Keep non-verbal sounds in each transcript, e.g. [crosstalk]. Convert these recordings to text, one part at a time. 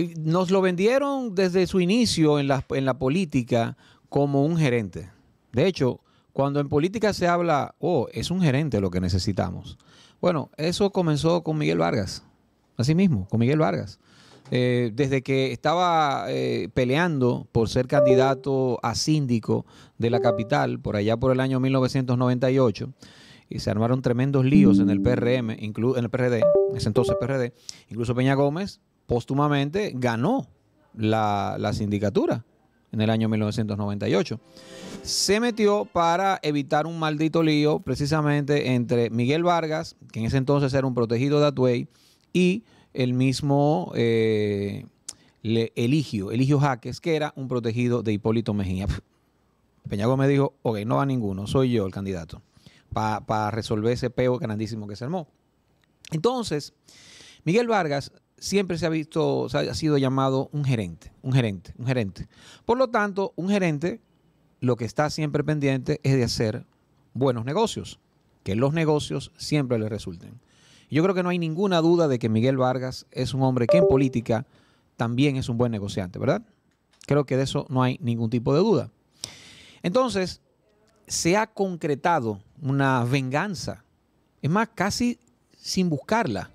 Eh, nos lo vendieron desde su inicio en la, en la política como un gerente. De hecho, cuando en política se habla, oh, es un gerente lo que necesitamos. Bueno, eso comenzó con Miguel Vargas, así mismo, con Miguel Vargas. Eh, desde que estaba eh, peleando por ser candidato a síndico de la capital, por allá por el año 1998, y se armaron tremendos líos en el PRM, en el PRD, en ese entonces PRD, incluso Peña Gómez póstumamente ganó la, sindicatura en el año 1998. Se metió para evitar un maldito lío precisamente entre Miguel Vargas, que en ese entonces era un protegido de Atuey, y el mismo eh, Eligio, Eligio Jaques, que era un protegido de Hipólito Mejía. Peñago me dijo, ok, no va ninguno, soy yo el candidato, para resolver ese peo grandísimo que se armó. Entonces, Miguel Vargas siempre se ha visto, se ha sido llamado un gerente, un gerente, un gerente. Por lo tanto, un gerente lo que está siempre pendiente es de hacer buenos negocios, que los negocios siempre le resulten. Yo creo que no hay ninguna duda de que Miguel Vargas es un hombre que en política también es un buen negociante, ¿verdad? Creo que de eso no hay ningún tipo de duda. Entonces, se ha concretado una venganza, es más, casi sin buscarla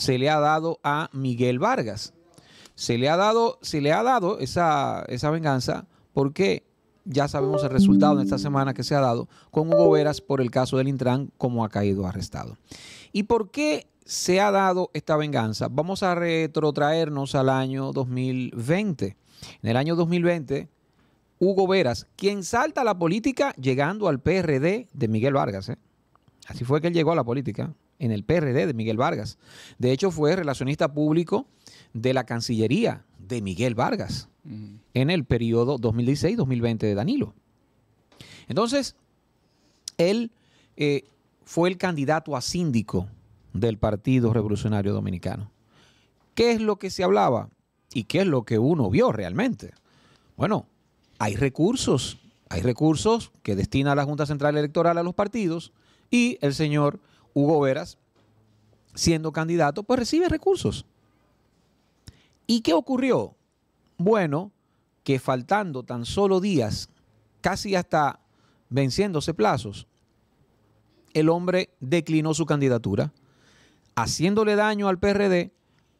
se le ha dado a Miguel Vargas. Se le ha dado, le ha dado esa, venganza porque ya sabemos el resultado en esta semana que se ha dado con Hugo Veras por el caso del Intran, como ha caído arrestado. ¿Y por qué se ha dado esta venganza? Vamos a retrotraernos al año 2020. En el año 2020, Hugo Veras, quien salta a la política llegando al PRD de Miguel Vargas. ¿eh? Así fue que él llegó a la política en el PRD de Miguel Vargas. De hecho, fue relacionista público de la Cancillería de Miguel Vargas en el periodo 2016-2020 de Danilo. Entonces, él eh, fue el candidato a síndico del Partido Revolucionario Dominicano. ¿Qué es lo que se hablaba? ¿Y qué es lo que uno vio realmente? Bueno, hay recursos, hay recursos que destina la Junta Central Electoral a los partidos y el señor Hugo Veras, siendo candidato, pues recibe recursos. ¿Y qué ocurrió? Bueno, que faltando tan solo días, casi hasta venciéndose plazos, el hombre declinó su candidatura, haciéndole daño al PRD,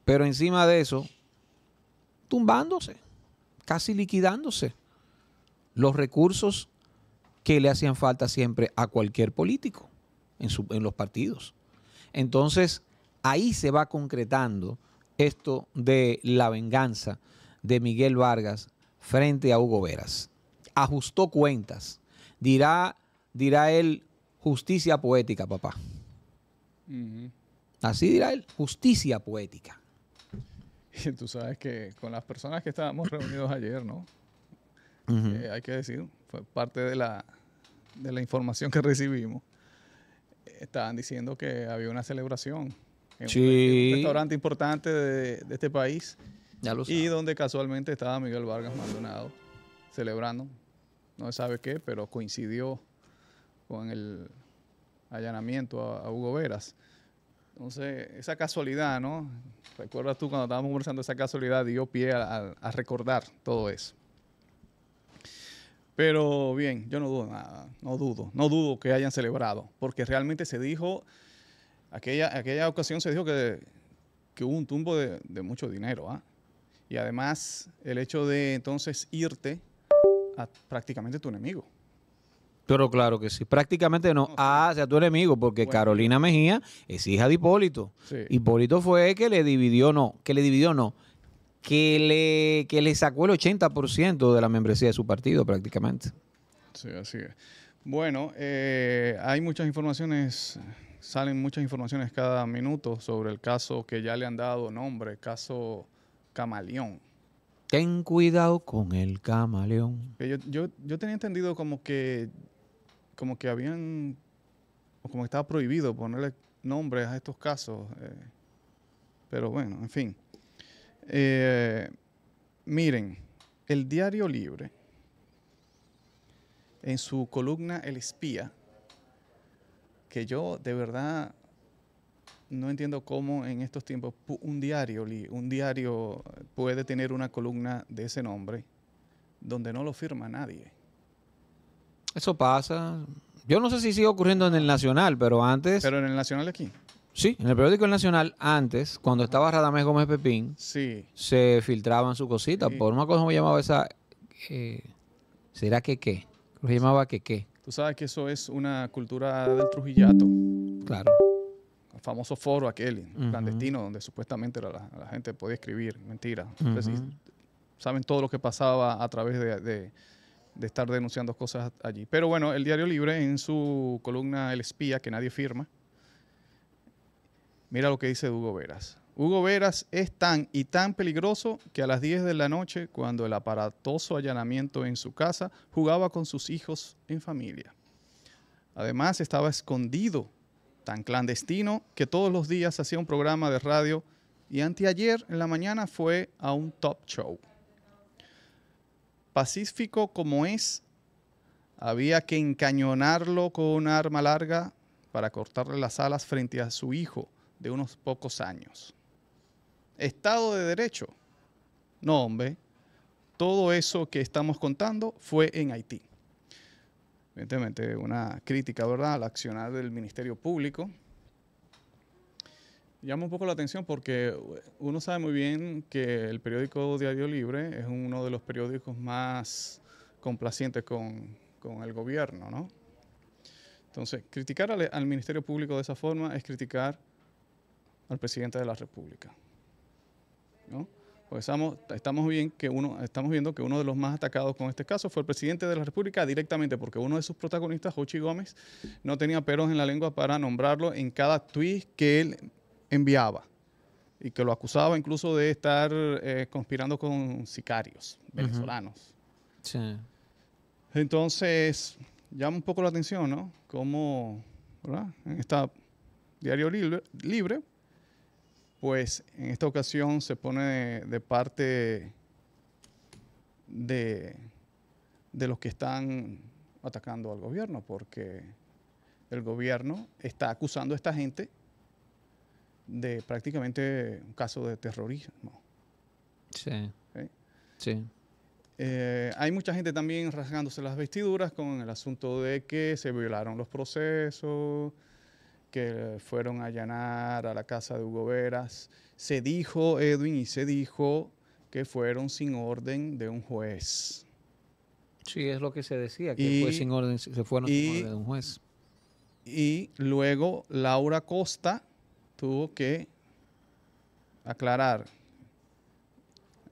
pero encima de eso, tumbándose, casi liquidándose los recursos que le hacían falta siempre a cualquier político en, los partidos. Entonces, ahí se va concretando esto de la venganza de Miguel Vargas frente a Hugo Veras. Ajustó cuentas. Dirá, dirá él, justicia poética, papá. Así dirá él, justicia poética. Y [laughs] tú sabes que con las personas que estábamos reunidos ayer, ¿no? Eh, hay que decir, fue parte de la, de la información que recibimos estaban diciendo que había una celebración en un, restaurante importante de, este país. y donde casualmente estaba Miguel Vargas Maldonado celebrando, no se sabe qué, pero coincidió con el allanamiento a, Hugo Veras. Entonces, esa casualidad, ¿no? ¿Recuerdas tú cuando estábamos conversando esa casualidad dio pie a recordar todo eso? Pero bien, yo no dudo nada, no dudo, no dudo que hayan celebrado, porque realmente se dijo, aquella, aquella ocasión se dijo que, hubo un tumbo de, mucho dinero. ¿ah? Y además el hecho de entonces irte a prácticamente tu enemigo. Pero claro que sí. Prácticamente no. a sea tu enemigo, porque Carolina Mejía es hija de Hipólito. Hipólito fue el que le dividió, no, que le dividió, no, que le, que le sacó el 80% de la membresía de su partido prácticamente. Sí, así es. Bueno, eh, hay muchas informaciones, salen muchas informaciones cada minuto sobre el caso que ya le han dado nombre, caso Camaleón. Ten cuidado con el camaleón. Yo, tenía entendido como que, como que habían, como que estaba prohibido ponerle nombre a estos casos. Eh, pero bueno, en fin. Eh, miren, el Diario Libre, en su columna El Espía, que yo de verdad no entiendo cómo en estos tiempos un diario, un diario puede tener una columna de ese nombre donde no lo firma nadie. Eso pasa. Yo no sé si sigue ocurriendo en el Nacional, pero antes... Pero en el Nacional aquí. Sí, en el periódico El Nacional, antes, cuando estaba Radamés Gómez Pepín, sí. se filtraban sus cositas. Por una cosa me llamaba esa. Eh, ¿Será que qué? Lo llamaba que qué. Tú sabes que eso es una cultura del Trujillato. Claro. El famoso foro aquel, clandestino, donde supuestamente la, gente podía escribir. Mentira. saben todo lo que pasaba a través de estar denunciando cosas allí. Pero bueno, el Diario Libre en su columna El Espía, que nadie firma, Mira lo que dice Hugo Veras. Hugo Veras es tan y tan peligroso que a las 10 de la noche, cuando el aparatoso allanamiento en su casa, jugaba con sus hijos en familia. Además, estaba escondido, tan clandestino que todos los días hacía un programa de radio y anteayer en la mañana fue a un top show. Pacífico como es, había que encañonarlo con una arma larga para cortarle las alas frente a su hijo de unos pocos años. Estado de Derecho. No, hombre. Todo eso que estamos contando fue en Haití. Evidentemente, una crítica, ¿verdad?, al accionar del Ministerio Público. Llama un poco la atención porque uno sabe muy bien que el periódico Diario Libre es uno de los periódicos más complacientes con, el gobierno, ¿no? Entonces, criticar al, al Ministerio Público de esa forma es criticar al presidente de la República. ¿no? Pues estamos, que uno, estamos viendo que uno de los más atacados con este caso fue el presidente de la República directamente, porque uno de sus protagonistas, Hochi Gómez, no tenía peros en la lengua para nombrarlo en cada tweet que él enviaba y que lo acusaba incluso de estar eh, conspirando con sicarios venezolanos. sí. Entonces, llama un poco la atención, ¿no? Como ¿verdad? En esta diario libre, libre pues en esta ocasión se pone de, parte de, los que están atacando al gobierno, porque el gobierno está acusando a esta gente de prácticamente un caso de terrorismo. Sí. ¿Eh? Sí. Eh, hay mucha gente también rasgándose las vestiduras con el asunto de que se violaron los procesos, que fueron a allanar a la casa de Hugo Veras. Se dijo, Edwin, y se dijo que fueron sin orden de un juez. Sí, es lo que se decía, que fue sin orden, se fueron sin orden de un juez. Y luego Laura Costa tuvo que aclarar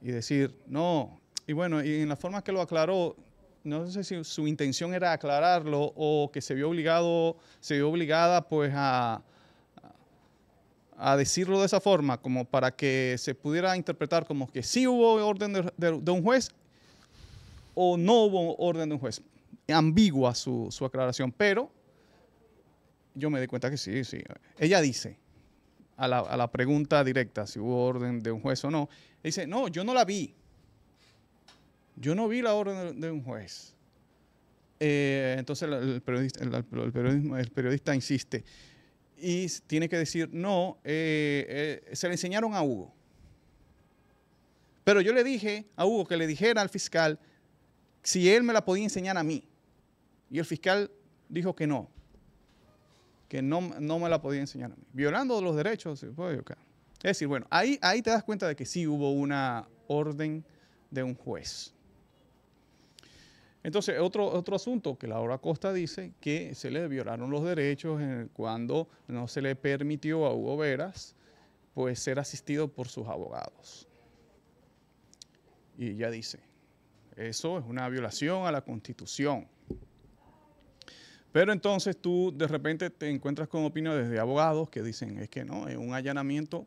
y decir, no, y bueno, y en la forma que lo aclaró, no sé si su intención era aclararlo o que se vio obligado, se vio obligada pues a, a decirlo de esa forma, como para que se pudiera interpretar como que sí hubo orden de, un juez o no hubo orden de un juez. Ambigua su, aclaración, pero yo me di cuenta que sí, sí. Ella dice, a la, a la pregunta directa, si hubo orden de un juez o no, dice, no, yo no la vi. Yo no vi la orden de un juez. Eh, entonces el periodista, insiste y tiene que decir, no, eh, eh, se le enseñaron a Hugo. Pero yo le dije a Hugo que le dijera al fiscal si él me la podía enseñar a mí. Y el fiscal dijo que no, que no, me la podía enseñar a mí. Violando los derechos, es decir, bueno, ahí, ahí te das cuenta de que sí hubo una orden de un juez. Entonces, otro, otro asunto que Laura Costa dice que se le violaron los derechos en cuando no se le permitió a Hugo Veras pues, ser asistido por sus abogados. Y ella dice, eso es una violación a la Constitución. Pero entonces tú de repente te encuentras con opiniones de abogados que dicen, es que no, es un allanamiento,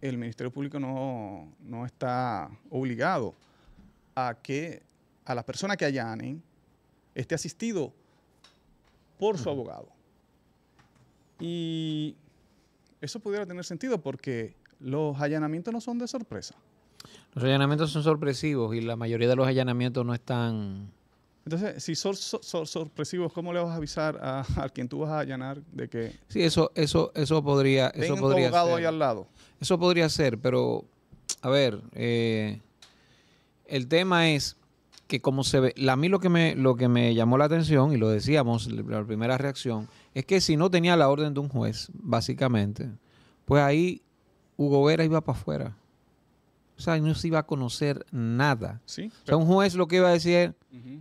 el Ministerio Público no, no está obligado a que a la persona que allanen esté asistido por su abogado. Y eso pudiera tener sentido porque los allanamientos no son de sorpresa. Los allanamientos son sorpresivos y la mayoría de los allanamientos no están... Entonces, si son sorpresivos, ¿cómo le vas a avisar [laughs] a, quien tú vas a allanar de que... Sí, eso, eso, eso podría... Eso podría abogado ser. ahí al lado. Eso podría ser, pero, a ver, eh, el tema es que como se ve, a mí lo que me lo que me llamó la atención y lo decíamos la primera reacción es que si no tenía la orden de un juez, básicamente, pues ahí Hugo Vera iba para afuera. O sea, no se iba a conocer nada. Sí, un juez lo que iba a decir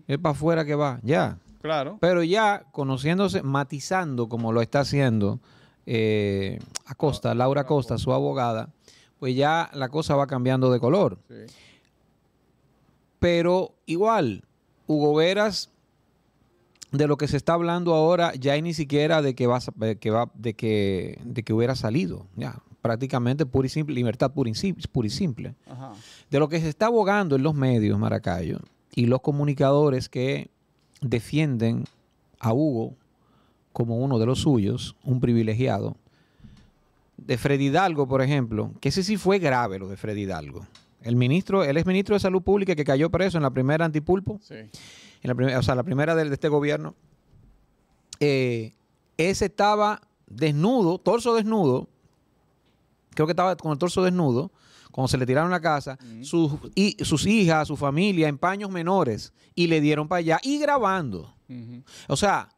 es para afuera que va, ya. Claro. Pero ya conociéndose, matizando como lo está haciendo eh, Acosta, ah, Laura Acosta, su abogada, pues ya la cosa va cambiando de color. Sí. Pero igual, Hugo Veras, de lo que se está hablando ahora, ya hay ni siquiera de que, que de que, que hubiera salido. Ya, prácticamente pura y simple, libertad pura y, simple. De lo que se está abogando en los medios, Maracayo, y los comunicadores que defienden a Hugo como uno de los suyos, un privilegiado. De Freddy Hidalgo, por ejemplo, que ese sí fue grave lo de Freddy Hidalgo. El ministro, él es ministro de Salud Pública que cayó preso en la primera antipulpo. En la primera, o sea, la primera de, este gobierno. Eh, ese estaba desnudo, torso desnudo. Creo que estaba con el torso desnudo cuando se le tiraron la casa, sus, y, sus hijas, su familia en paños menores y le dieron para allá y grabando. O sea,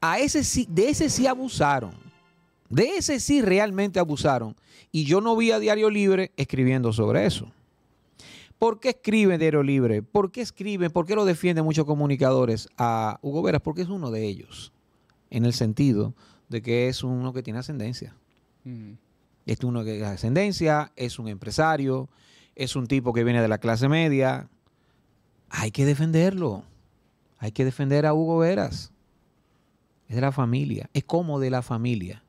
a ese sí, de ese sí abusaron. De ese sí realmente abusaron. Y yo no vi a Diario Libre escribiendo sobre eso. ¿Por qué escribe Diario Libre? ¿Por qué escribe? ¿Por qué lo defienden muchos comunicadores a Hugo Veras? Porque es uno de ellos, en el sentido de que es uno que tiene ascendencia. Mm. Es uno que tiene ascendencia, es un empresario, es un tipo que viene de la clase media. Hay que defenderlo. Hay que defender a Hugo Veras. Es de la familia, es como de la familia.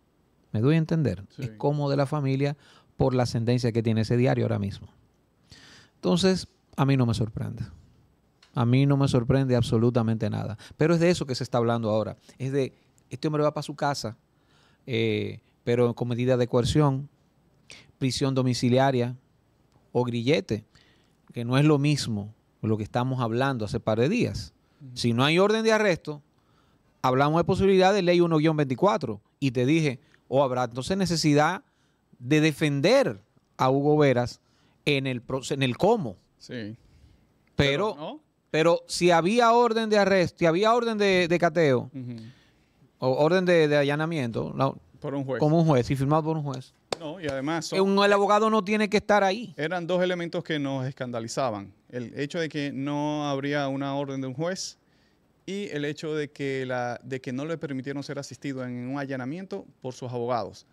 ¿Me doy a entender? Es como de la familia por la ascendencia que tiene ese diario ahora mismo. Entonces, a mí no me sorprende. A mí no me sorprende absolutamente nada. Pero es de eso que se está hablando ahora. Es de, este hombre va para su casa, eh, pero con medida de coerción, prisión domiciliaria o grillete, que no es lo mismo lo que estamos hablando hace par de días. Si no hay orden de arresto, hablamos de posibilidad de ley 1-24. Y te dije, o oh, habrá entonces necesidad de defender a Hugo Veras en el, en el cómo. Sí. Pero, pero, si había orden de arresto, si había orden de, cateo, o orden de, allanamiento, por un juez. como un juez, y firmado por un juez. No, y además... el abogado no tiene que estar ahí. Eran dos elementos que nos escandalizaban. El hecho de que no habría una orden de un juez y el hecho de que, la, de que no le permitieron ser asistido en un allanamiento por sus abogados.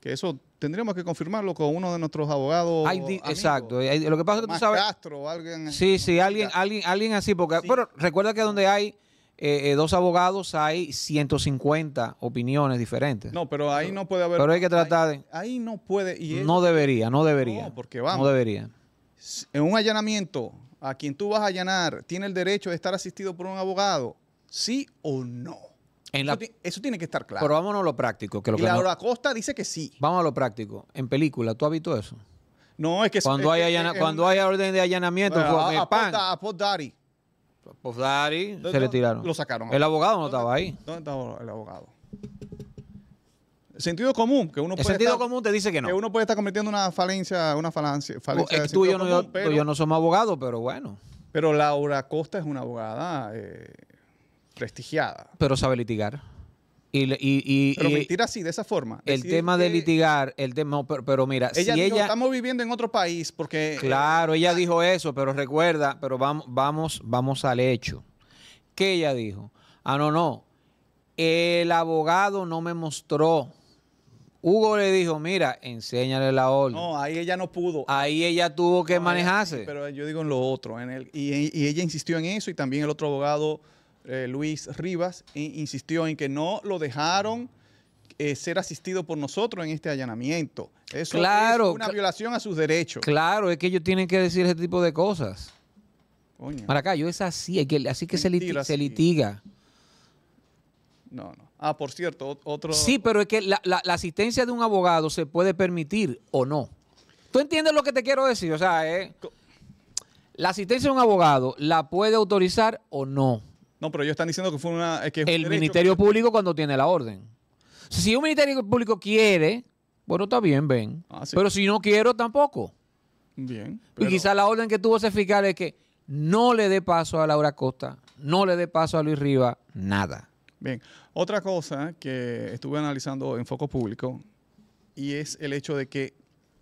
Que eso tendríamos que confirmarlo con uno de nuestros abogados. exacto. Eh, lo que pasa es que tú sabes. Castro, alguien. Sí, sí, alguien, alguien, alguien así. Porque, recuerda que donde hay. Eh, eh, dos abogados hay 150 opiniones diferentes. No, pero ahí no puede haber. Pero hay que tratar de. Ahí no puede. no debería, no debería. No, porque vamos. No debería. En un allanamiento, a quien tú vas a allanar, ¿tiene el derecho de estar asistido por un abogado? ¿Sí o no? eso, tiene que estar claro. Pero vámonos a lo práctico. Que y Laura Costa dice que sí. Vamos a lo práctico. En película, ¿tú has visto eso? No, es que... Cuando, hay, cuando hay orden de allanamiento, bueno, a, a, pan. a, Pop Pop se le tiraron. Lo sacaron. El abogado no estaba ahí. ¿Dónde estaba el abogado? sentido común que uno el sentido común te dice que no que uno puede estar cometiendo una falencia una falancia, pues falencia tú, yo, no, no somos abogados pero bueno pero Laura Costa es una abogada eh, prestigiada. Pero sabe litigar. Y, y, y, pero mentir así, de esa forma. El tema de litigar, el tema, pero, mira, ella si ella... Estamos viviendo en otro país porque... Eh, claro, ella ah, dijo eso, pero recuerda, pero vamos, vamos, vamos al hecho. ¿Qué ella dijo? Ah, no, no. El abogado no me mostró. Hugo le dijo, mira, enséñale la orden. No, ahí ella no pudo. Ahí ella tuvo que manejarse. pero yo digo en lo otro, en el, y, y ella insistió en eso y también el otro abogado eh, Luis Rivas, insistió en que no lo dejaron eh, ser asistido por nosotros en este allanamiento. Eso es una violación a sus derechos. Claro, es que ellos tienen que decir ese tipo de cosas. Coño. Maracayo, es así, así que se litiga, No, no. Ah, por cierto, otro... Sí, pero es que la, asistencia de un abogado se puede permitir o no. ¿Tú entiendes lo que te quiero decir? O sea, eh, la asistencia de un abogado la puede autorizar o no. No, pero ellos están diciendo que fue una. Eh, que el Ministerio Público cuando tiene la orden. Si un Ministerio Público quiere, bueno, está bien, ven. Ah, pero si no quiero, tampoco. Bien. Y quizá la orden que tuvo ese fiscal es que no le dé paso a Laura Costa, no le dé paso a Luis Rivas, nada. Bien. Otra cosa que estuve analizando en Foco Público y es el hecho de que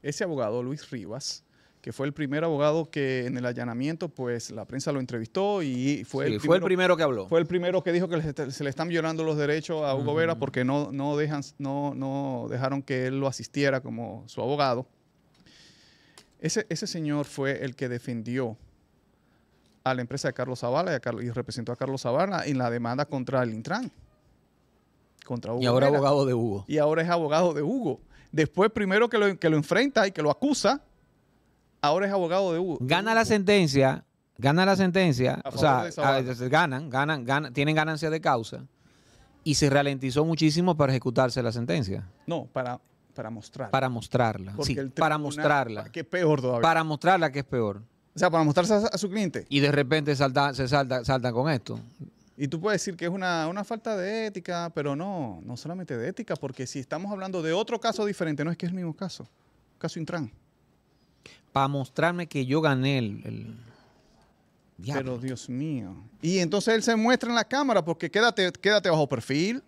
ese abogado, Luis Rivas, que fue el primer abogado que en el allanamiento, pues la prensa lo entrevistó y fue, el, primero, fue el primero que habló. Fue el primero que dijo que se le están violando los derechos a Hugo Vera porque no, no, dejan, no, dejaron que él lo asistiera como su abogado. Ese, ese señor fue el que defendió a la empresa de Carlos Zavala y, representó a Carlos Zavala en la demanda contra el Intran. Contra Hugo y ahora es abogado de Hugo. Y ahora es abogado de Hugo. Después, primero que que lo enfrenta y que lo acusa, ahora es abogado de Hugo. Gana la sentencia, gana la sentencia, o sea, ganan, ganan, tienen ganancia de causa y se ralentizó muchísimo para ejecutarse la sentencia. No, para, para mostrarla. Para mostrarla, sí, para mostrarla. Que peor todavía. Para mostrarla que es peor. O sea, para mostrarse a, su cliente. Y de repente salta, se salta, saltan con esto. Y tú puedes decir que es una, una, falta de ética, pero no, no solamente de ética, porque si estamos hablando de otro caso diferente, no es que es el mismo caso, caso Intran para mostrarme que yo gané el, el... Pero Dios mío. Y entonces él se muestra en la cámara porque quédate, quédate bajo perfil.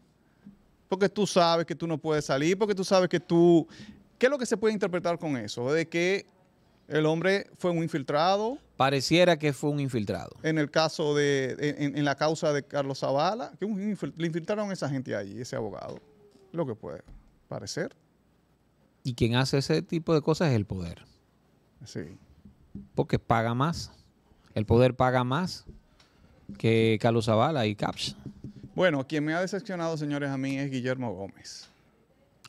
Porque tú sabes que tú no puedes salir, porque tú sabes que tú... ¿Qué es lo que se puede interpretar con eso? De que el hombre fue un infiltrado. Pareciera que fue un infiltrado. En el caso de, en, la causa de Carlos Zavala, que un, le infiltraron a esa gente allí, ese abogado. Lo que puede parecer. Y quien hace ese tipo de cosas es el poder. Sí. Porque paga más. El poder paga más que Carlos Zavala y Caps. Bueno, quien me ha decepcionado, señores, a mí es Guillermo Gómez.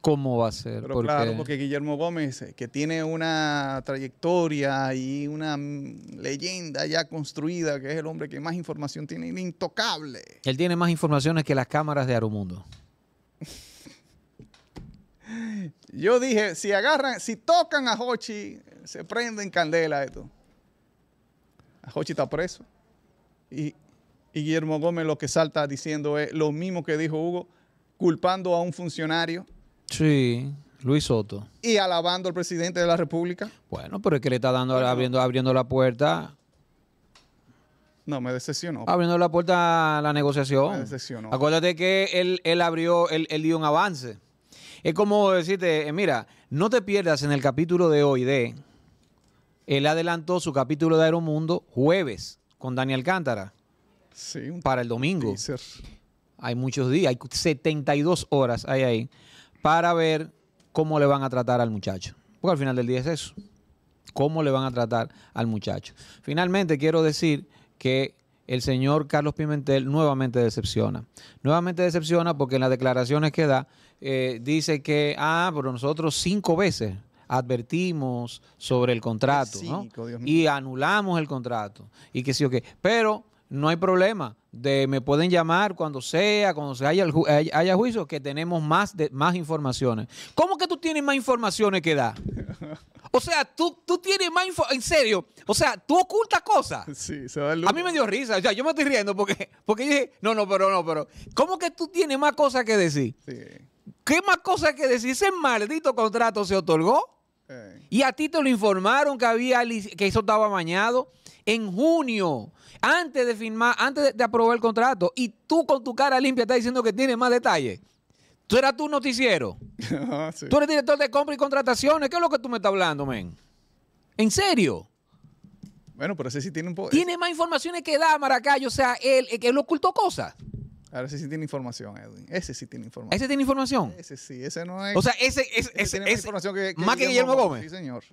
¿Cómo va a ser? claro, porque Guillermo Gómez, eh, que tiene una trayectoria y una mm, leyenda ya construida, que es el hombre que más información tiene, intocable. Él tiene más informaciones que las cámaras de Aeromundo. Yo dije, si agarran, si tocan a Hochi, se prenden candela esto. A Hochi está preso. Y, Guillermo Gómez lo que salta diciendo es lo mismo que dijo Hugo, culpando a un funcionario. Sí. Luis Soto. Y alabando al presidente de la República. Bueno, pero es que le está dando, abriendo, abriendo la puerta. No, me decepcionó. Abriendo la puerta a la negociación. Me decepcionó. Acuérdate que él, abrió, el él dio un avance. Es como decirte, eh, mira, no te pierdas en el capítulo de hoy de... Él adelantó su capítulo de Aeromundo jueves con Daniel Cántara. Sí, para el domingo. Hay muchos días, hay 72 horas ahí para ver cómo le van a tratar al muchacho. Porque al final del día es eso. Cómo le van a tratar al muchacho. Finalmente quiero decir que el señor Carlos Pimentel nuevamente decepciona. Nuevamente decepciona porque en las declaraciones que da eh, dice que, ah, pero nosotros cinco veces advertimos sobre el contrato ¿no? y anulamos el contrato y que sí o que. Pero no hay problema. De, me pueden llamar cuando sea, cuando se haya, juicio, que tenemos más, de, más informaciones. ¿Cómo que tú tienes más informaciones que dar? [laughs] O sea, tú, tú tienes más info. En serio. O sea, tú ocultas cosas. [laughs] Sí, A mí me dio risa. O sea, yo me estoy riendo porque, porque dije, no, no, pero no, pero. ¿Cómo que tú tienes más cosas que decir? Sí. ¿Qué más cosas que decir? Ese maldito contrato se otorgó. Y a ti te lo informaron que había que eso estaba bañado en junio, antes de firmar, antes de, aprobar el contrato. Y tú con tu cara limpia estás diciendo que tienes más detalles. Tú eras tu noticiero. [laughs] Ah, tú eres director de compra y contrataciones. ¿Qué es lo que tú me estás hablando, men? ¿En serio? Bueno, pero ese sí tiene un poder. Tiene más informaciones que da Maracayo. O sea, él, él ocultó cosas. Ahora ese sí tiene información, Edwin. Ese sí tiene información. ¿Ese tiene información? Ese sí, ese no es. O sea, ese, es ese información que, más que Guillermo, Gómez. Sí, señor.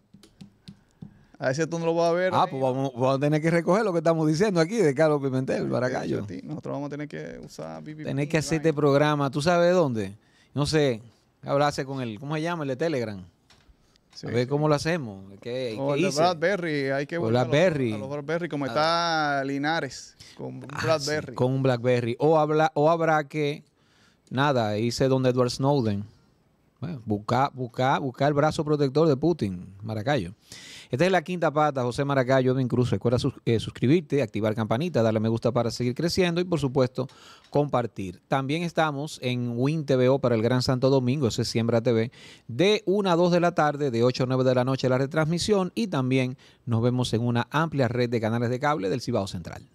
A ese tú no lo vas a ver. Ah, pues vamos, vamos, a tener que recoger lo que estamos diciendo aquí de Carlos Pimentel, Baracayo. Nosotros vamos a tener que usar Tener que hacer este programa, ¿tú sabes dónde? No sé, hablarse con él ¿cómo se llama? El de Telegram a cómo lo hacemos. ¿Qué, o el Blackberry, hay que buscar Blackberry. A Blackberry, como ah. está Linares, con un ah, Blackberry. con un Blackberry. O, habrá que, nada, hice donde Edward Snowden. Bueno, buscar busca, busca el brazo protector de Putin, Maracayo. Esta es la quinta pata, José Maracayo, Edwin Cruz. Recuerda eh, suscribirte, activar campanita, darle me gusta para seguir creciendo y, por supuesto, compartir. También estamos en TVO para el Gran Santo Domingo, ese Siembra TV, de 1 a 2 de la tarde, de 8 a 9 de la noche la retransmisión y también nos vemos en una amplia red de canales de cable del Cibao Central.